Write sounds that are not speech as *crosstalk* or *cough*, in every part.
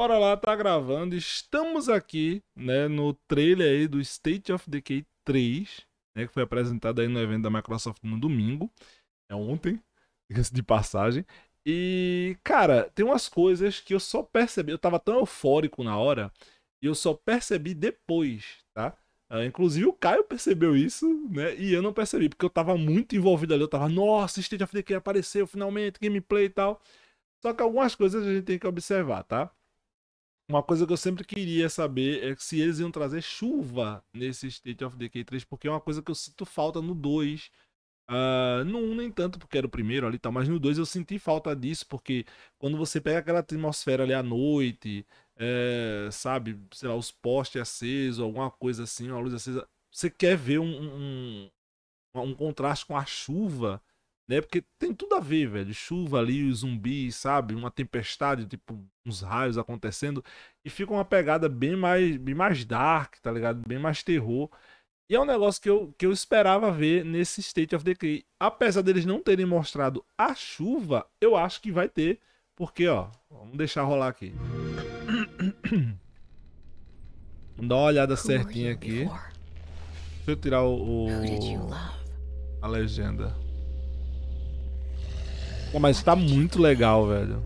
Bora lá, tá gravando. Estamos aqui, né, no trailer aí do State of Decay 3, né, que foi apresentado aí no evento da Microsoft no domingo. É ontem, *laughs* de passagem. E, cara, tem umas coisas que eu só percebi, eu tava tão eufórico na hora, e eu só percebi depois, tá? Uh, inclusive o Caio percebeu isso, né? E eu não percebi, porque eu tava muito envolvido ali. Eu tava, nossa, State of Decay apareceu finalmente, gameplay e tal. Só que algumas coisas a gente tem que observar, tá? Uma coisa que eu sempre queria saber é se eles iam trazer chuva nesse State of Decay 3, porque é uma coisa que eu sinto falta no 2. Uh, ah, no 1 nem tanto, porque era o primeiro ali e tal, mas no 2 eu senti falta disso, porque quando você pega aquela atmosfera ali à noite, é, sabe, sei lá, os postes acesos, alguma coisa assim, uma luz acesa, você quer ver um, um, um contraste com a chuva né? Porque tem tudo a ver, velho. Chuva ali, o zumbis, sabe? Uma tempestade, tipo, uns raios acontecendo. E fica uma pegada bem mais, bem mais dark, tá ligado? Bem mais terror. E é um negócio que eu, que eu esperava ver nesse State of Decay. Apesar deles não terem mostrado a chuva, eu acho que vai ter. Porque, ó, vamos deixar rolar aqui. Vamos *coughs* dar uma olhada certinha aqui. Deixa eu tirar o, o... a legenda mas tá muito legal, velho.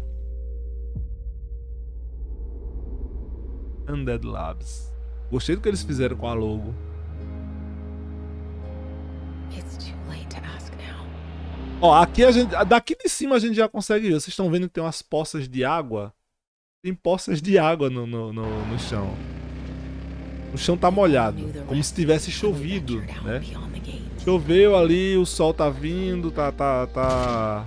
Undead Labs. Gostei do que eles fizeram com a logo. Ó, aqui a gente. Daqui de cima a gente já consegue ver. Vocês estão vendo que tem umas poças de água? Tem poças de água no, no, no, no chão. O chão tá molhado, como se tivesse chovido, né? Choveu ali, o sol tá vindo, tá, tá, tá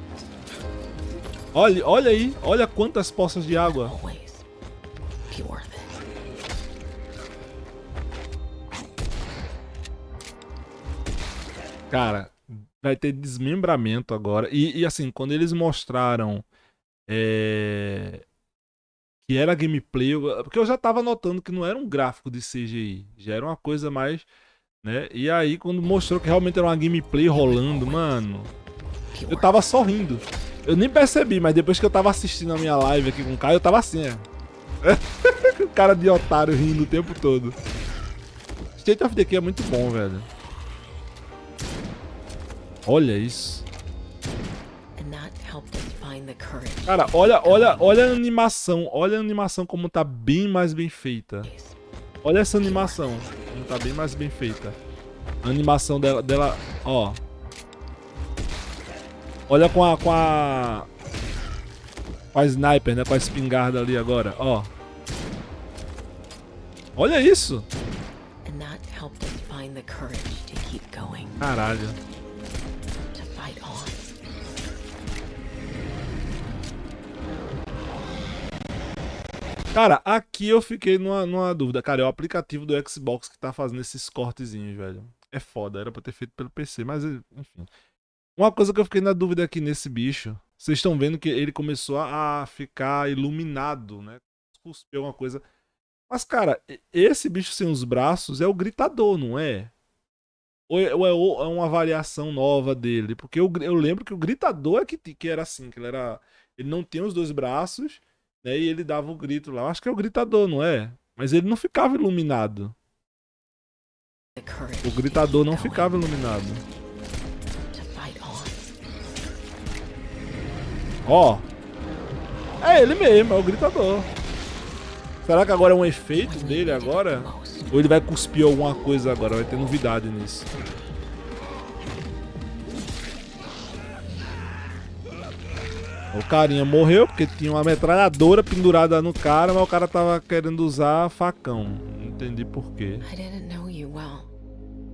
Olha, olha aí, olha quantas poças de água. Cara, vai ter desmembramento agora. E, e assim, quando eles mostraram é, que era gameplay, eu, porque eu já tava notando que não era um gráfico de CGI, já era uma coisa mais. Né? E aí, quando mostrou que realmente era uma gameplay rolando, mano, eu tava sorrindo. rindo. Eu nem percebi, mas depois que eu tava assistindo a minha live aqui com o Caio, eu tava assim, é. *laughs* o cara de otário rindo o tempo todo. State of Decay é muito bom, velho. Olha isso. Cara, olha, olha, olha a animação. Olha a animação como tá bem mais bem feita. Olha essa animação. Como tá bem mais bem feita. A animação dela, dela ó. Olha com a. com a. Com a sniper, né? Com a espingarda ali agora, ó. Olha isso! Caralho. Cara, aqui eu fiquei numa, numa dúvida. Cara, é o aplicativo do Xbox que tá fazendo esses cortezinhos, velho. É foda, era pra ter feito pelo PC, mas enfim. Uma coisa que eu fiquei na dúvida aqui nesse bicho, vocês estão vendo que ele começou a ficar iluminado, né? Cuspiu alguma coisa. Mas, cara, esse bicho sem os braços é o gritador, não é? Ou é, ou é, é, uma variação nova dele? Porque eu, eu lembro que o gritador é que, que era assim, que ele era. Ele não tinha os dois braços, né? E ele dava o grito lá. Eu acho que é o gritador, não é? Mas ele não ficava iluminado. O gritador não ficava iluminado. Ó. É ele mesmo, é o gritador. Será que agora é um efeito dele agora? Ou ele vai cuspir alguma coisa agora? Vai ter novidade nisso. O carinha morreu porque tinha uma metralhadora pendurada no cara, mas o cara tava querendo usar facão. Não entendi porquê.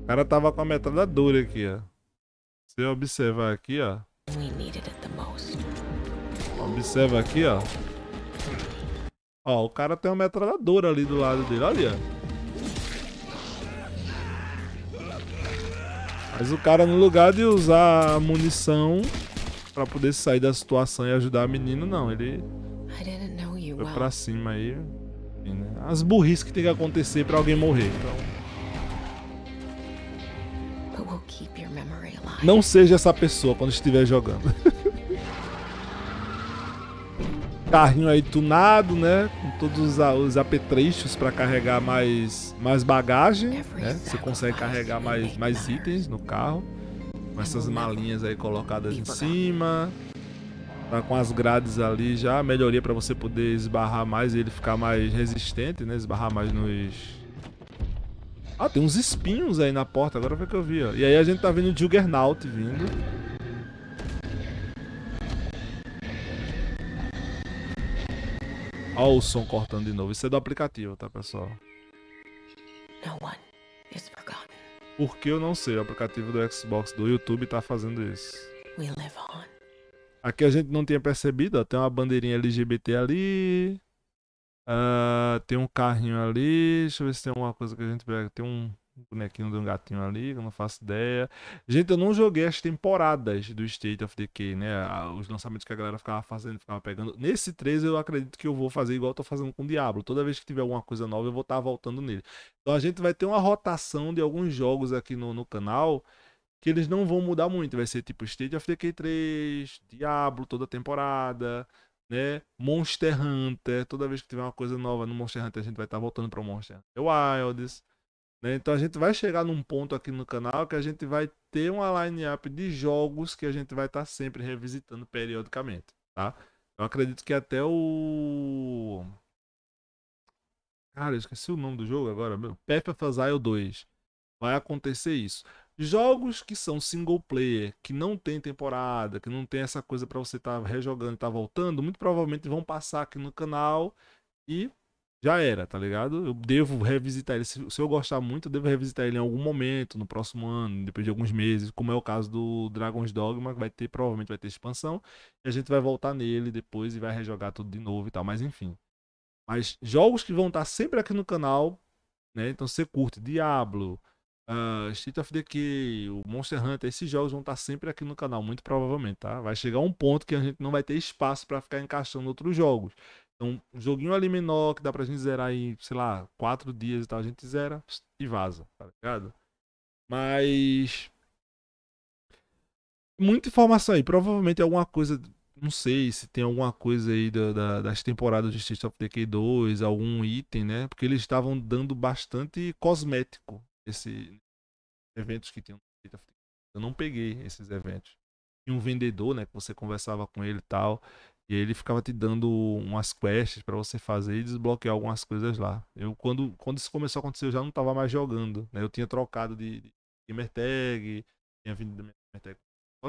O cara tava com a metralhadora aqui, ó. Se eu observar aqui, ó. Observa aqui, ó. Ó, o cara tem uma metralhadora ali do lado dele. Olha ali, ó. Mas o cara, no lugar de usar a munição para poder sair da situação e ajudar a menina, não. Ele foi pra cima aí. Né? As burris que tem que acontecer para alguém morrer. Então... Não seja essa pessoa quando estiver jogando. *laughs* carrinho aí tunado, né? Com todos os, os apetrechos para carregar mais, mais bagagem, né? Você consegue carregar mais, mais itens no carro. Com essas malinhas aí colocadas em cima. Tá com as grades ali já, melhoria para você poder esbarrar mais e ele ficar mais resistente, né? Esbarrar mais nos... Ah, tem uns espinhos aí na porta, agora foi que eu vi, ó. E aí a gente tá vendo o Juggernaut vindo. Olha o som cortando de novo. Isso é do aplicativo, tá, pessoal? Porque eu não sei, o aplicativo do Xbox do YouTube tá fazendo isso. Aqui a gente não tinha percebido, ó, tem uma bandeirinha LGBT ali. Uh, tem um carrinho ali. Deixa eu ver se tem alguma coisa que a gente pega. Tem um bonequinho de um gatinho ali, eu não faço ideia. Gente, eu não joguei as temporadas do State of Decay, né? Os lançamentos que a galera ficava fazendo, ficava pegando. Nesse 3 eu acredito que eu vou fazer igual eu tô fazendo com o Diablo. Toda vez que tiver alguma coisa nova, eu vou estar tá voltando nele. Então a gente vai ter uma rotação de alguns jogos aqui no, no canal que eles não vão mudar muito. Vai ser tipo State of Decay 3, Diablo toda temporada, né? Monster Hunter. Toda vez que tiver uma coisa nova no Monster Hunter, a gente vai estar tá voltando para Monster Hunter Wilds. Né? Então a gente vai chegar num ponto aqui no canal que a gente vai ter uma line-up de jogos que a gente vai estar tá sempre revisitando periodicamente, tá? Eu acredito que até o... Cara, eu esqueci o nome do jogo agora, meu. Path of 2. Vai acontecer isso. Jogos que são single player, que não tem temporada, que não tem essa coisa para você estar tá rejogando e tá voltando, muito provavelmente vão passar aqui no canal e já era, tá ligado? Eu devo revisitar ele. Se, se, eu gostar muito, eu devo revisitar ele em algum momento, no próximo ano, depois de alguns meses, como é o caso do Dragon's Dogma, que vai ter, provavelmente vai ter expansão, e a gente vai voltar nele depois e vai rejogar tudo de novo e tal, mas enfim. Mas jogos que vão estar sempre aqui no canal, né? Então você curte Diablo, uh, ah, Fighter of Decay, o Monster Hunter, esses jogos vão estar sempre aqui no canal, muito provavelmente, tá? Vai chegar um ponto que a gente não vai ter espaço para ficar encaixando outros jogos. Então, um joguinho ali menor que dá pra gente zerar em, sei lá, quatro dias e tal, a gente zera e vaza, tá ligado? Mas. Muita informação aí. Provavelmente alguma coisa. Não sei se tem alguma coisa aí da, da, das temporadas de State of Decay 2, algum item, né? Porque eles estavam dando bastante cosmético esses eventos que tinham State of Decay. Eu não peguei esses eventos. Tinha um vendedor, né? Que você conversava com ele e tal. E ele ficava te dando umas quests para você fazer e desbloquear algumas coisas lá. Eu quando, quando isso começou a acontecer, eu já não tava mais jogando, né? Eu tinha trocado de, de tinha vindo de gamer então,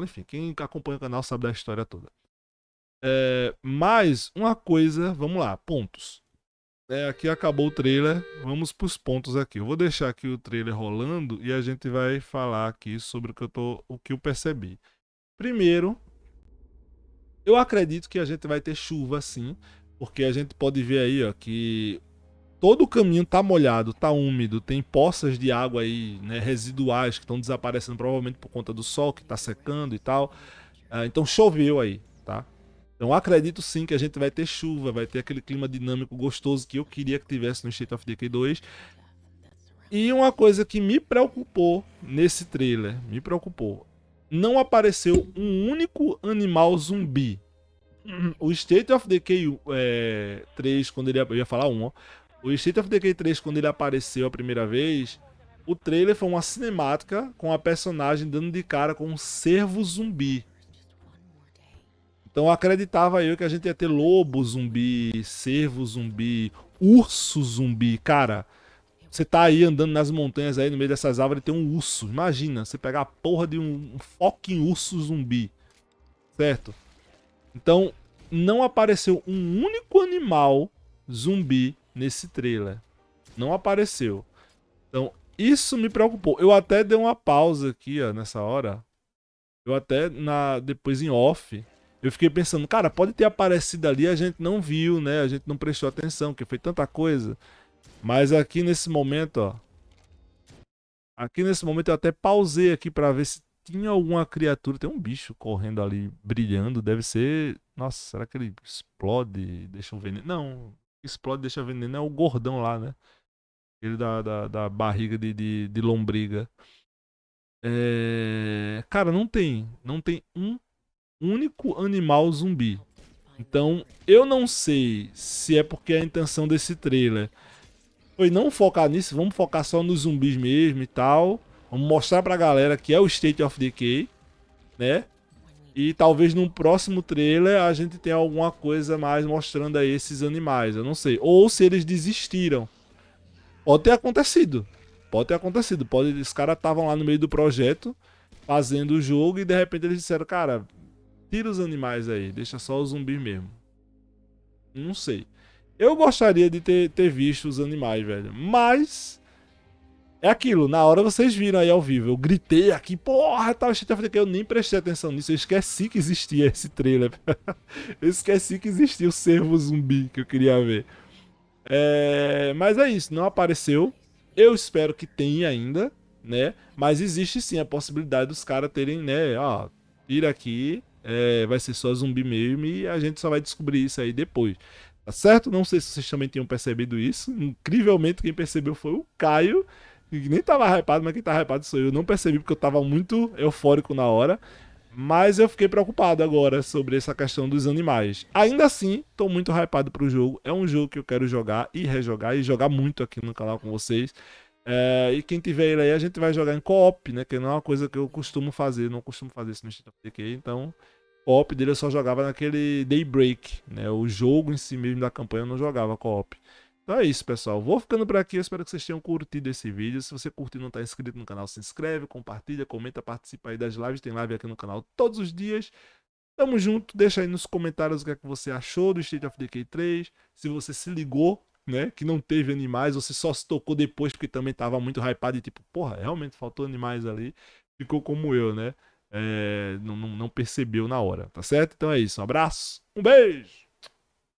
Enfim, quem acompanha o canal sabe da história toda. É, mais uma coisa, vamos lá, pontos. É, aqui acabou o trailer, vamos pros pontos aqui. Eu vou deixar aqui o trailer rolando e a gente vai falar aqui sobre o que eu, tô, o que eu percebi. Primeiro, eu acredito que a gente vai ter chuva sim, porque a gente pode ver aí ó, que todo o caminho tá molhado, tá úmido, tem poças de água aí, né, residuais que estão desaparecendo provavelmente por conta do sol que tá secando e tal. Ah, então choveu aí, tá? Então acredito sim que a gente vai ter chuva, vai ter aquele clima dinâmico gostoso que eu queria que tivesse no State of Decay 2. E uma coisa que me preocupou nesse trailer, me preocupou, não apareceu um único animal zumbi. Hum. O State of Decay é, 3, quando ele. Eu ia falar um, ó. O State of Decay 3, quando ele apareceu a primeira vez, o trailer foi uma cinemática com a personagem dando de cara com um servo zumbi. Então acreditava eu que a gente ia ter lobo zumbi, servo zumbi, urso zumbi. Cara, você tá aí andando nas montanhas aí, no meio dessas árvores, tem um urso. Imagina, você pegar a porra de um, um fucking urso zumbi. Certo? Então, não apareceu um único animal zumbi nesse trailer. Não apareceu. Então, isso me preocupou. Eu até dei uma pausa aqui, ó, nessa hora. Eu até, na depois em off, eu fiquei pensando, cara, pode ter aparecido ali, a gente não viu, né? A gente não prestou atenção, que foi tanta coisa. Mas aqui nesse momento, ó. Aqui nesse momento eu até pausei aqui para ver se tinha alguma criatura. Tem um bicho correndo ali, brilhando. Deve ser. Nossa, será que ele explode? Deixa um veneno. Não, explode, deixa veneno. É o gordão lá, né? Ele da, da, da barriga de, de, de lombriga. É... Cara, não tem. Não tem um único animal zumbi. Então, eu não sei se é porque é a intenção desse trailer foi não focar nisso, vamos focar só nos zumbis mesmo e tal. Vamos mostrar pra galera que é o State of Decay, né? E talvez num próximo trailer a gente tenha alguma coisa mais mostrando aí esses animais, eu não sei. Ou se eles desistiram. Pode ter acontecido. Pode ter acontecido. Pode, os caras estavam lá no meio do projeto, fazendo o jogo, e de repente eles disseram, cara, tira os animais aí, deixa só os zumbis mesmo. Não sei. Eu gostaria de ter, ter visto os animais, velho. Mas. É aquilo, na hora vocês viram aí ao vivo. Eu gritei aqui, porra, tal, eu nem prestei atenção nisso. Eu esqueci que existia esse trailer. *laughs* eu esqueci que existia o servo zumbi que eu queria ver. É, mas é isso, não apareceu. Eu espero que tenha ainda, né? Mas existe sim a possibilidade dos caras terem, né? Ó, tira aqui, é, vai ser só zumbi mesmo e a gente só vai descobrir isso aí depois. Tá certo? Não sei se vocês também tinham percebido isso. Incrivelmente, quem percebeu foi o Caio. Que nem tava hypado, mas quem tava hypado sou eu. Não percebi porque eu tava muito eufórico na hora. Mas eu fiquei preocupado agora sobre essa questão dos animais. Ainda assim, estou muito hypado pro jogo. É um jogo que eu quero jogar e rejogar e jogar muito aqui no canal com vocês. É, e quem tiver ele aí, a gente vai jogar em co-op, né? Que não é uma coisa que eu costumo fazer, não costumo fazer isso no Instituto of então co-op dele eu só jogava naquele Daybreak, né? O jogo em si mesmo da campanha eu não jogava co-op. Então é isso, pessoal. Vou ficando por aqui. Eu espero que vocês tenham curtido esse vídeo. Se você curtiu e não está inscrito no canal, se inscreve, compartilha, comenta, participa aí das lives. Tem live aqui no canal todos os dias. Tamo junto. Deixa aí nos comentários o que é que você achou do State of Decay 3. Se você se ligou, né? Que não teve animais. Ou se só se tocou depois porque também estava muito hypado e tipo, porra, realmente faltou animais ali. Ficou como eu, né? é, não, não, não percebeu na hora, tá certo? Então é isso. Um abraço, um beijo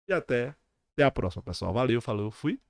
e até, até a próxima, pessoal. Valeu, falou, fui.